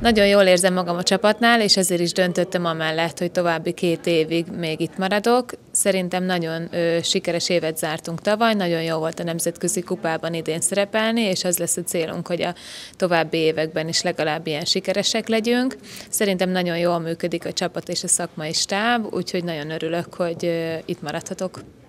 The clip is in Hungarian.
Nagyon jól érzem magam a csapatnál, és ezért is döntöttem amellett, hogy további két évig még itt maradok. Szerintem nagyon ö, sikeres évet zártunk tavaly, nagyon jó volt a Nemzetközi Kupában idén szerepelni, és az lesz a célunk, hogy a további években is legalább ilyen sikeresek legyünk. Szerintem nagyon jól működik a csapat és a szakmai stáb, úgyhogy nagyon örülök, hogy ö, itt maradhatok.